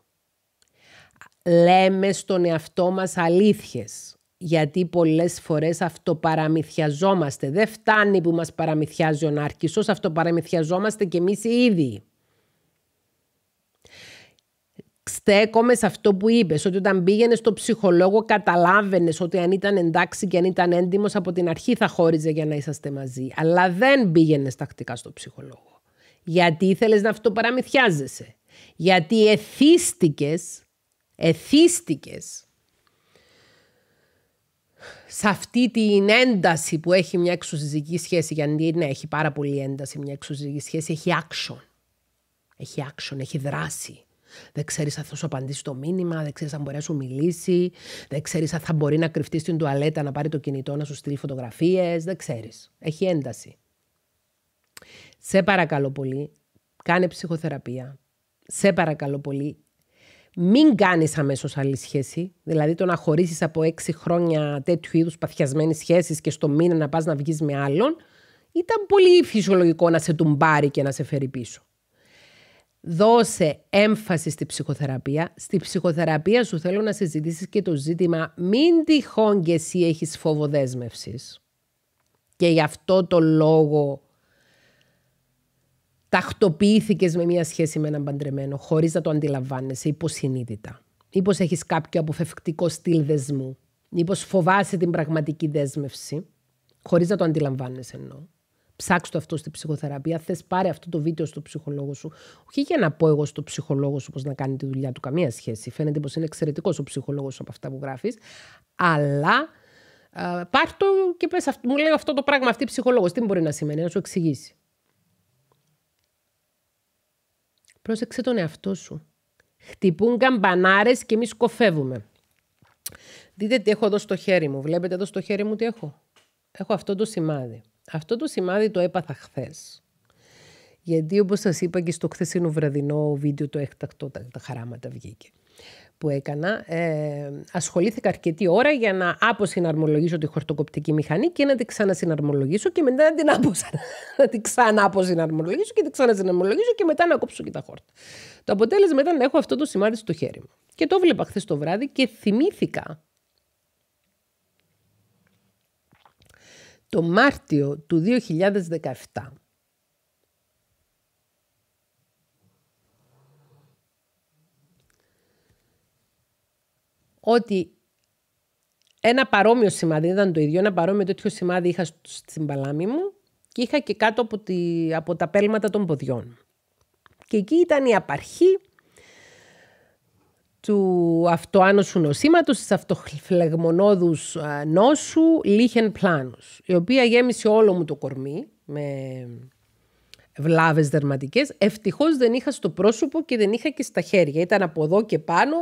λέμε στον εαυτό μας αλήθειες. Γιατί πολλές φορές αυτοπαραμυθιαζόμαστε. Δεν φτάνει που μας παραμυθιάζει ο Νάρκησος, αυτοπαραμυθιαζόμαστε και εμείς οι ίδιοι. Στέκομαι σε αυτό που είπες, ότι όταν πήγαινες στο ψυχολόγο, καταλάβαινες ότι αν ήταν εντάξει και αν ήταν έντιμος, από την αρχή θα χώριζε για να είσαστε μαζί. Αλλά δεν πήγαινες τακτικά στο ψυχολόγο. Γιατί ήθελες να αυτοπαραμυθιάζεσαι. Γιατί εθίστηκες εθίστηκες σε αυτή την ένταση που έχει μια εξουσιαστική σχέση, γιατί ναι, έχει πάρα πολύ ένταση μια εξουσιαστική σχέση, έχει action. Έχει action, έχει δράση. Δεν ξέρεις αν θα σου απαντήσει το μήνυμα, δεν ξέρεις αν μπορεί να σου μιλήσει, δεν ξέρεις αν θα μπορεί να κρυφτεί στην τουαλέτα, να πάρει το κινητό, να σου στείλει φωτογραφίες. Δεν ξέρεις. Έχει ένταση. Σε παρακαλώ πολύ, κάνε ψυχοθεραπεία. Σε παρακαλώ πολύ, μην κάνεις αμέσως άλλη σχέση. Δηλαδή το να χωρίσεις από έξι χρόνια τέτοιου είδους παθιασμένη σχέση και στο μήνα να πας να βγεις με άλλον, ήταν πολύ φυσιολογικό να σε τουμπάρει και να σε φέρει πίσω. Δώσε έμφαση στη ψυχοθεραπεία. Στη ψυχοθεραπεία σου θέλω να συζητήσεις και το ζήτημα μην τυχόν και εσύ έχεις φόβο δέσμευσης. Και γι' αυτό το λόγο τακτοποιήθηκες με μια σχέση με έναν παντρεμένο, χωρίς να το αντιλαμβάνεσαι, υποσυνείδητα. Ή πω έχεις κάποιο αποφευκτικό στυλ δεσμού. Ή φοβάσαι την πραγματική δέσμευση, χωρίς να το αντιλαμβάνεσαι εννοώ. Ψάξ το αυτό στη ψυχοθεραπεία. Θες πάρε αυτό το βίντεο στο ψυχολόγο σου. Όχι για να πω εγώ στο ψυχολόγο σου πώς να κάνει τη δουλειά του καμία σχέση. Φαίνεται πως είναι εξαιρετικός ο ψυχολόγος από αυτά που γράφεις. Αλλά πάρ το και πες, μου λέει αυτό το πράγμα αυτή η ψυχολόγος. Τι μπορεί να σημαίνει, να σου εξηγήσει. Πρόσεξε τον εαυτό σου. Χτυπούν καμπανάρες και εμείς κοφεύουμε. Δείτε τι έχω εδώ στο χέρι μου. Βλέπετε εδώ στο χέρι μου τι έχω. Έχω αυτό το σημάδι. Αυτό το σημάδι το έπαθα χθες. Γιατί όπως σας είπα και στο χθεσινό βραδινό βίντεο το έκτακτο τα, τα χαράματα βγήκε που έκανα, ε, ασχολήθηκα αρκετή ώρα για να αποσυναρμολογήσω τη χορτοκοπτική μηχανή και να την ξανασυναρμολογήσω και μετά να την, άποσα, να την ξανααπόσυναρμολογήσω και την ξανασυναρμολογήσω και μετά να κόψω και τα χόρτα. Το αποτέλεσμα ήταν να έχω αυτό το σημάδι στο χέρι μου. Και το βλέπα χθες το βράδυ και θυμήθηκα το Μάρτιο του 2017 ότι ένα παρόμοιο σημάδι, ήταν το ίδιο, ένα παρόμοιο τέτοιο σημάδι είχα στην παλάμη μου και είχα και κάτω από, τη, από τα πέλματα των ποδιών. Και εκεί ήταν η απαρχή του αυτοάνωσου νοσήματος, της αυτοφλεγμονόδους ε, νόσου, λίχεν πλάνους, η οποία γέμισε όλο μου το κορμί με βλάβες δερματικές. Ευτυχώς δεν είχα στο πρόσωπο και δεν είχα και στα χέρια. Ήταν από εδώ και πάνω.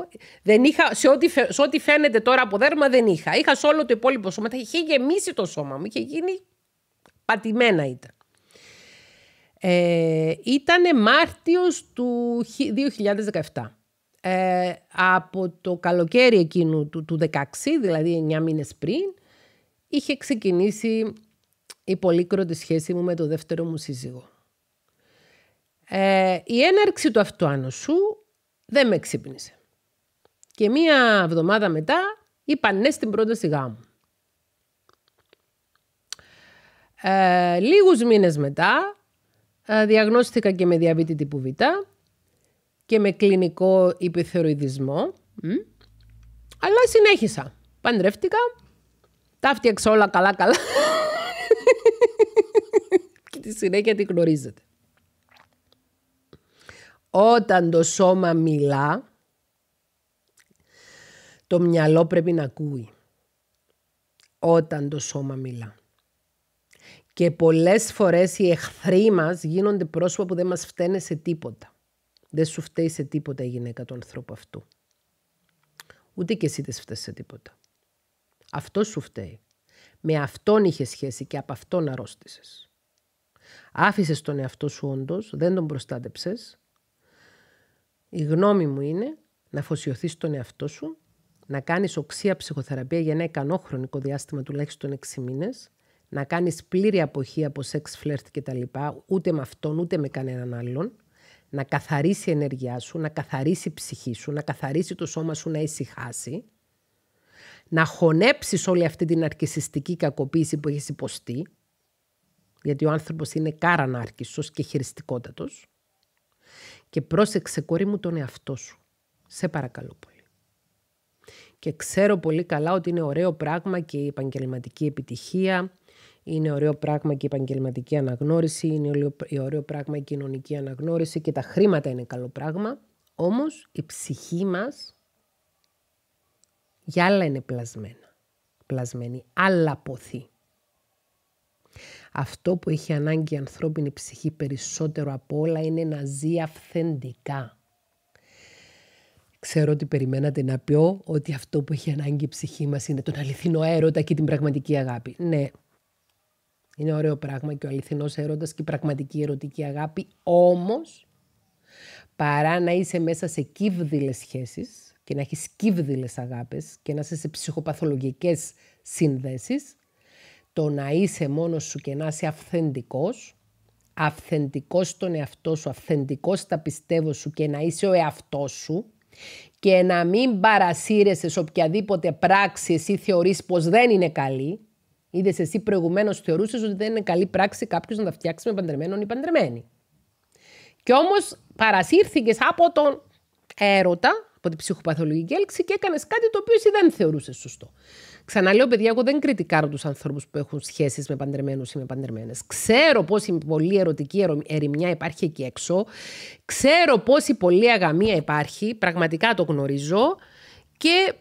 Δεν είχα, σε, ό,τι, σε ό,τι φαίνεται τώρα από δέρμα δεν είχα. Είχα σε όλο το υπόλοιπο σώμα. Τα είχε γεμίσει το σώμα μου. Είχε γίνει πατημένα ήταν. Ε, ήτανε Μάρτιος του 2017. Ε, από το καλοκαίρι εκείνου του, του 16, δηλαδή 9 μήνες πριν, είχε ξεκινήσει η πολύκροτη σχέση μου με το δεύτερο μου σύζυγο. Ε, η έναρξη του αυτοάνοσου δεν με ξύπνησε. Και μία εβδομάδα μετά είπα ναι στην πρώτη γάμου. Ε, λίγους μήνες μετά ε, διαγνώστηκα και με διαβήτη τύπου Β και με κλινικό υπηθεροειδισμό. Αλλά συνέχισα. Παντρεύτηκα. Τα φτιάξα όλα καλά καλά. και τη συνέχεια τη γνωρίζετε. Όταν το σώμα μιλά, το μυαλό πρέπει να ακούει. Όταν το σώμα μιλά. Και πολλές φορές οι εχθροί μας γίνονται πρόσωπα που δεν μας φταίνε σε τίποτα. Δεν σου φταίει σε τίποτα η γυναίκα του ανθρώπου αυτού. Ούτε και εσύ δεν φταίει σε τίποτα. Αυτό σου φταίει. Με αυτόν είχες σχέση και από αυτόν αρρώστησες. Άφησες τον εαυτό σου όντως, δεν τον προστάτεψες η γνώμη μου είναι να αφοσιωθείς τον εαυτό σου, να κάνεις οξία ψυχοθεραπεία για ένα ικανό χρονικό διάστημα τουλάχιστον 6 μήνες, να κάνεις πλήρη αποχή από σεξ, φλερτ και ούτε με αυτόν ούτε με κανέναν άλλον, να καθαρίσει η ενέργειά σου, να καθαρίσει η ψυχή σου, να καθαρίσει το σώμα σου να ησυχάσει, να χωνέψεις όλη αυτή την αρκισιστική κακοποίηση που έχεις υποστεί, γιατί ο άνθρωπος είναι κάρανάρκισος και χειριστικότατος, και πρόσεξε κόρη μου τον εαυτό σου. Σε παρακαλώ πολύ. Και ξέρω πολύ καλά ότι είναι ωραίο πράγμα και η επαγγελματική επιτυχία, είναι ωραίο πράγμα και η επαγγελματική αναγνώριση, είναι ωραίο πράγμα η κοινωνική αναγνώριση και τα χρήματα είναι καλό πράγμα. Όμως η ψυχή μας για άλλα είναι πλασμένα. Πλασμένη, άλλα ποθεί. Αυτό που έχει ανάγκη η ανθρώπινη ψυχή περισσότερο από όλα είναι να ζει αυθεντικά. Ξέρω ότι περιμένατε να πω ότι αυτό που έχει ανάγκη η ψυχή μας είναι τον αληθινό έρωτα και την πραγματική αγάπη. Ναι, είναι ωραίο πράγμα και ο αληθινός έρωτας και η πραγματική ερωτική αγάπη. Όμως, παρά να είσαι μέσα σε κύβδηλες σχέσεις και να έχεις κύβδηλες αγάπες και να είσαι σε ψυχοπαθολογικές συνδέσεις, το να είσαι μόνος σου και να είσαι αυθεντικός, αυθεντικός στον εαυτό σου, αυθεντικός στα πιστεύω σου και να είσαι ο εαυτός σου και να μην παρασύρεσαι σε οποιαδήποτε πράξη εσύ θεωρείς πως δεν είναι καλή. Είδες εσύ προηγουμένως θεωρούσες ότι δεν είναι καλή πράξη κάποιος να τα φτιάξει με παντρεμένον ή παντρεμένη. Και όμως παρασύρθηκες από τον έρωτα, από την ψυχοπαθολογική έλξη και έκανες κάτι το οποίο εσύ δεν θεωρούσες σωστό. Ξαναλέω, παιδιά, εγώ δεν κριτικάρω τους ανθρώπους που έχουν σχέσεις με παντρεμένους ή με παντρεμένες. Ξέρω πόση πολυ ερωτική ερημιά υπάρχει εκεί έξω. Ξέρω πόση πολυ αγαμία υπάρχει. Πραγματικά το γνωρίζω. Και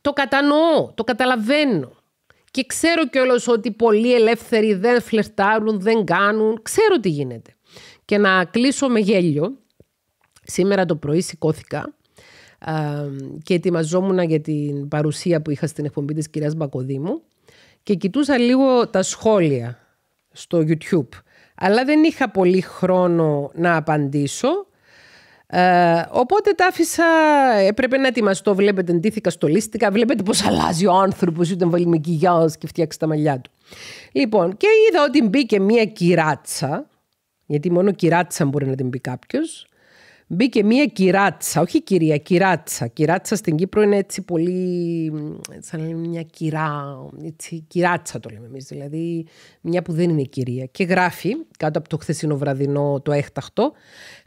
το κατανοώ, το καταλαβαίνω. Και ξέρω κιόλας ότι πολλοί ελεύθεροι δεν φλερτάρουν, δεν κάνουν. Ξέρω τι γίνεται. Και να κλείσω με γέλιο. Σήμερα το πρωί σηκώθηκα και ετοιμαζόμουν για την παρουσία που είχα στην εκπομπή της κυρίας Μπακοδήμου και κοιτούσα λίγο τα σχόλια στο YouTube. Αλλά δεν είχα πολύ χρόνο να απαντήσω. Ε, οπότε τα άφησα, έπρεπε να ετοιμαστώ. Βλέπετε, εντύθηκα στο λίστικα. Βλέπετε πώς αλλάζει ο άνθρωπος ήταν βάλει με και φτιάξει τα μαλλιά του. Λοιπόν, και είδα ότι μπήκε μία κυράτσα, γιατί μόνο κυράτσα μπορεί να την πει κάποιος, Μπήκε μία κυράτσα, όχι κυρία, κυράτσα. Κυράτσα στην Κύπρο είναι έτσι πολύ, σαν λέμε μια κυρά, έτσι, κυράτσα το λέμε εμείς, δηλαδή μια που δεν είναι κυρία. Και γράφει κάτω από το χθεσινό βραδινό το έκτακτο,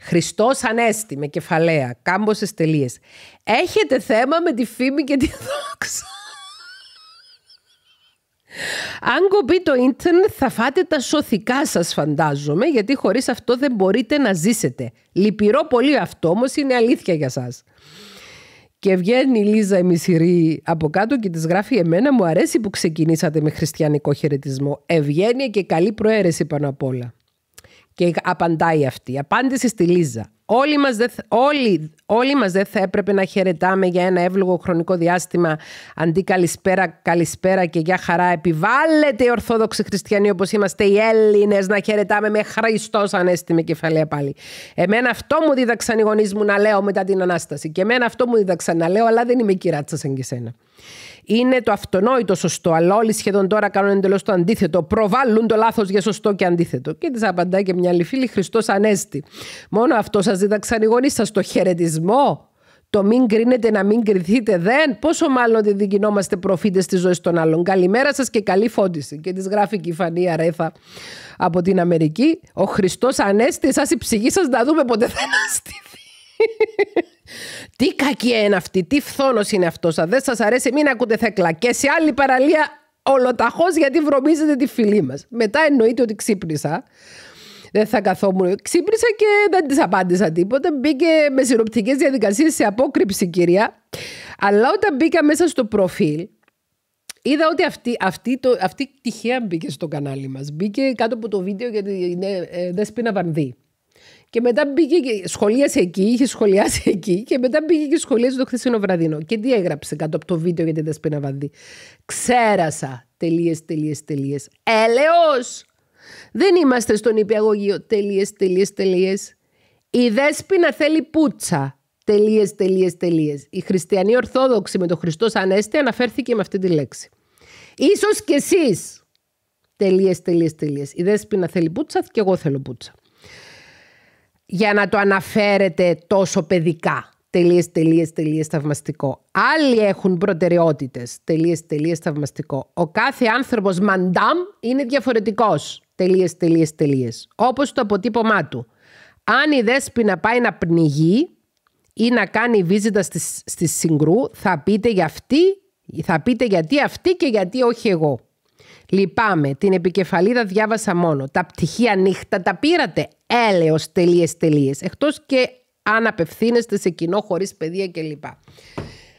Χριστός Ανέστη με κεφαλαία, κάμποσε τελείες. Έχετε θέμα με τη φήμη και τη δόξα. Αν κομπεί το ίντερνετ θα φάτε τα σωθικά σας φαντάζομαι γιατί χωρίς αυτό δεν μπορείτε να ζήσετε. Λυπηρό πολύ αυτό όμως είναι αλήθεια για σας. Και βγαίνει η Λίζα η μισηρή από κάτω και της γράφει: Εμένα μου αρέσει που ξεκινήσατε με χριστιανικό χαιρετισμό. Ευγένεια και καλή προαίρεση πάνω απ' όλα. Και απαντάει αυτή. Απάντηση στη Λίζα. Όλοι μας, δεν, όλοι, όλοι μας δεν θα έπρεπε να χαιρετάμε για ένα εύλογο χρονικό διάστημα αντί καλησπέρα, καλησπέρα και για χαρά. Επιβάλλεται οι Ορθόδοξοι Χριστιανοί όπως είμαστε οι Έλληνες να χαιρετάμε με Χριστός Ανέστη με κεφαλαία πάλι. Εμένα αυτό μου δίδαξαν οι γονείς μου να λέω μετά την Ανάσταση και εμένα αυτό μου δίδαξαν να λέω αλλά δεν είμαι κυράτσα σαν και σένα είναι το αυτονόητο σωστό, αλλά όλοι σχεδόν τώρα κάνουν εντελώς το αντίθετο. Προβάλλουν το λάθος για σωστό και αντίθετο. Και της απαντάει και μια άλλη φίλη, Χριστός Ανέστη. Μόνο αυτό σας δίδαξαν οι γονείς σας, το χαιρετισμό. Το μην κρίνετε να μην κρυθείτε δεν. Πόσο μάλλον ότι δικινόμαστε προφήτες τη ζωή των άλλων. Καλημέρα σας και καλή φώτιση. Και της γράφει και η Φανή Αρέθα από την Αμερική. Ο Χριστός Ανέστη, εσάς η ψυχή σας να δούμε ποτέ δεν αστηθεί. Τι κακή είναι αυτή, τι φθόνος είναι αυτός. Αν δεν σας αρέσει, μην ακούτε θεκλά. Και σε άλλη παραλία, ολοταχώς γιατί βρωμίζετε τη φίλη μας. Μετά εννοείται ότι ξύπνησα. Δεν θα καθόμουν. Ξύπνησα και δεν της απάντησα τίποτα. Μπήκε με συνοπτικές διαδικασίες σε απόκρυψη, κυρία. Αλλά όταν μπήκα μέσα στο προφίλ, είδα ότι αυτή, αυτή, το, τυχαία μπήκε στο κανάλι μας. Μπήκε κάτω από το βίντεο γιατί ναι, ε, δεν ε, Βανδύ. Και μετά πήγε και σχολίασε εκεί, είχε σχολιάσει εκεί και μετά πήγε και σχολίασε το χθεσινό βραδινό. Και τι έγραψε κάτω από το βίντεο για την Δεσπίνα Βανδύ. Ξέρασα. Τελείες, τελείες, τελείες. Έλεος. Δεν είμαστε στον υπηαγωγείο. τελείες τελείες, τελείες. Η Δέσπινα θέλει πούτσα. Τελείες, τελείες τελείες. Η χριστιανή ορθόδοξη με τον Χριστός Ανέστη αναφέρθηκε με αυτή τη λέξη. Ίσως κι εσείς. τελείες. τελείες, τελείες. Η Δέσπινα θέλει πούτσα και εγώ θέλω πούτσα για να το αναφέρετε τόσο παιδικά. Τελείες, τελείες, τελείες, θαυμαστικό. Άλλοι έχουν προτεραιότητες. Τελείες, τελείες, θαυμαστικό. Ο κάθε άνθρωπος μαντάμ είναι διαφορετικός. Τελείες, τελείες, τελείες. Όπως το αποτύπωμά του. Αν η να πάει να πνιγεί ή να κάνει βίζιτα στη, στη συγκρού, θα πείτε για θα πείτε γιατί αυτή και γιατί όχι εγώ. Λυπάμαι, την επικεφαλίδα διάβασα μόνο. Τα πτυχία νύχτα τα πήρατε. Έλεος τελείες τελείες. Εκτός και αν απευθύνεστε σε κοινό χωρίς παιδεία κλπ.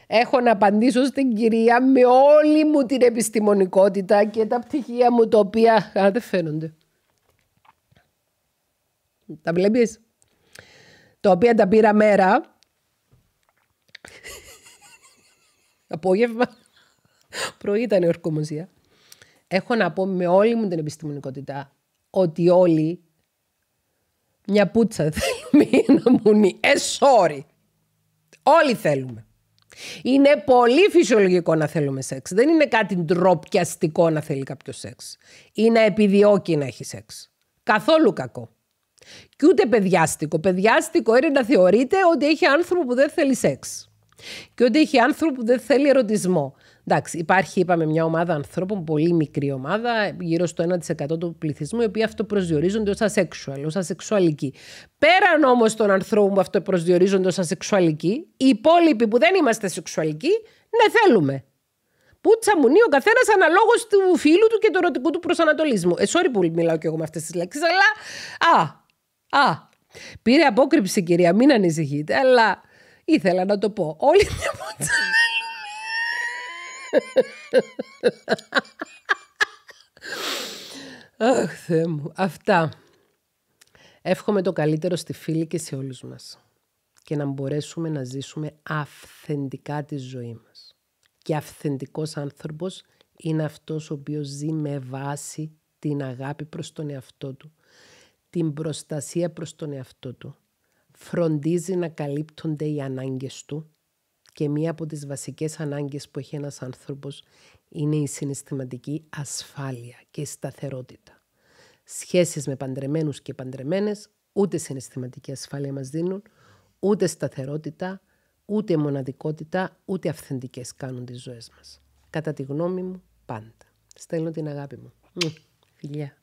Έχω να απαντήσω στην κυρία με όλη μου την επιστημονικότητα και τα πτυχία μου τα οποία α, δεν φαίνονται. Τα βλέπεις. Τα οποία τα πήρα μέρα. Απόγευμα. Πρωί ήταν η ορκομοσία έχω να πω με όλη μου την επιστημονικότητα ότι όλοι μια πουτσα θέλουμε να μουνί. Ε, sorry. Όλοι θέλουμε. Είναι πολύ φυσιολογικό να θέλουμε σεξ. Δεν είναι κάτι ντροπιαστικό να θέλει κάποιος σεξ. Ή να επιδιώκει να έχει σεξ. Καθόλου κακό. Και ούτε παιδιάστικο. Παιδιάστικο είναι να θεωρείται ότι έχει άνθρωπο που δεν θέλει σεξ. Και ότι έχει άνθρωπο που δεν θέλει ερωτισμό. Εντάξει, υπάρχει, είπαμε, μια ομάδα ανθρώπων, πολύ μικρή ομάδα, γύρω στο 1% του πληθυσμού, οι οποίοι αυτοπροσδιορίζονται ως ασεξουαλ, ως ασεξουαλικοί. Πέραν όμως των ανθρώπων που αυτοπροσδιορίζονται ως ασεξουαλικοί, οι υπόλοιποι που δεν είμαστε σεξουαλικοί, ναι, θέλουμε. Που τσαμουνεί ο καθένας αναλόγως του φίλου του και του ερωτικού του προσανατολισμού. Ε, sorry που μιλάω κι εγώ με αυτές τις λέξεις, αλλά. Α, α. Πήρε απόκρυψη, κυρία, μην ανησυχείτε, αλλά ήθελα να το πω. Όλοι μια Αχ, Θεέ μου. Αυτά. Εύχομαι το καλύτερο στη φίλη και σε όλους μας. Και να μπορέσουμε να ζήσουμε αυθεντικά τη ζωή μας. Και αυθεντικός άνθρωπος είναι αυτός ο οποίος ζει με βάση την αγάπη προς τον εαυτό του. Την προστασία προς τον εαυτό του. Φροντίζει να καλύπτονται οι ανάγκες του και μία από τις βασικές ανάγκες που έχει ένας άνθρωπος είναι η συναισθηματική ασφάλεια και σταθερότητα. Σχέσεις με παντρεμένους και παντρεμένες ούτε συναισθηματική ασφάλεια μας δίνουν, ούτε σταθερότητα, ούτε μοναδικότητα, ούτε αυθεντικές κάνουν τις ζωές μας. Κατά τη γνώμη μου, πάντα. Στέλνω την αγάπη μου. Φιλιά.